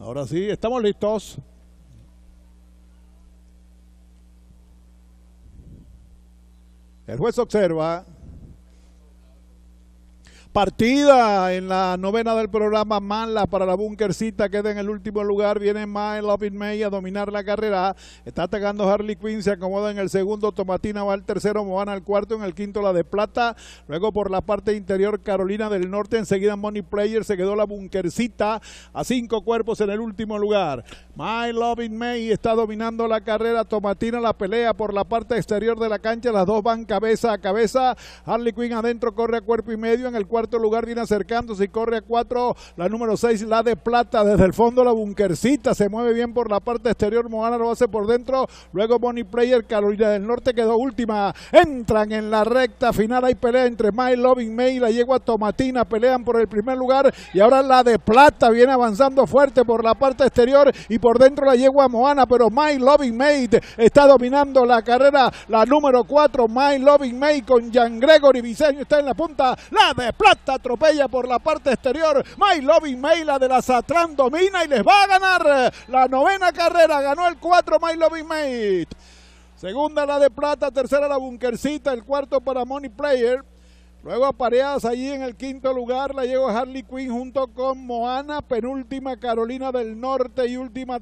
Ahora sí, estamos listos. El juez observa partida en la novena del programa mala para la bunkercita queda en el último lugar viene My Loving May a dominar la carrera está atacando Harley Quinn se acomoda en el segundo Tomatina va al tercero Moana al cuarto en el quinto la de plata luego por la parte interior Carolina del Norte enseguida Money Player se quedó la bunkercita a cinco cuerpos en el último lugar My Loving May está dominando la carrera Tomatina la pelea por la parte exterior de la cancha las dos van cabeza a cabeza Harley Quinn adentro corre a cuerpo y medio en el cuarto lugar viene acercándose y corre a cuatro. La número seis, la de plata, desde el fondo la bunkercita, se mueve bien por la parte exterior. Moana lo hace por dentro. Luego Bonnie Player, Carolina del Norte quedó última. Entran en la recta final. Hay pelea entre My Loving May la yegua Tomatina. Pelean por el primer lugar. Y ahora la de plata viene avanzando fuerte por la parte exterior y por dentro la yegua Moana. Pero My Loving May está dominando la carrera. La número 4, My Loving May con Jan Gregory Viseño está en la punta. La de plata hasta atropella por la parte exterior. My Lobby la de la Satrán domina y les va a ganar la novena carrera. Ganó el 4 My Lobby May. Segunda la de Plata, tercera la Bunkercita, el cuarto para Money Player. Luego apareadas allí en el quinto lugar, la llegó Harley Quinn junto con Moana, penúltima Carolina del Norte y última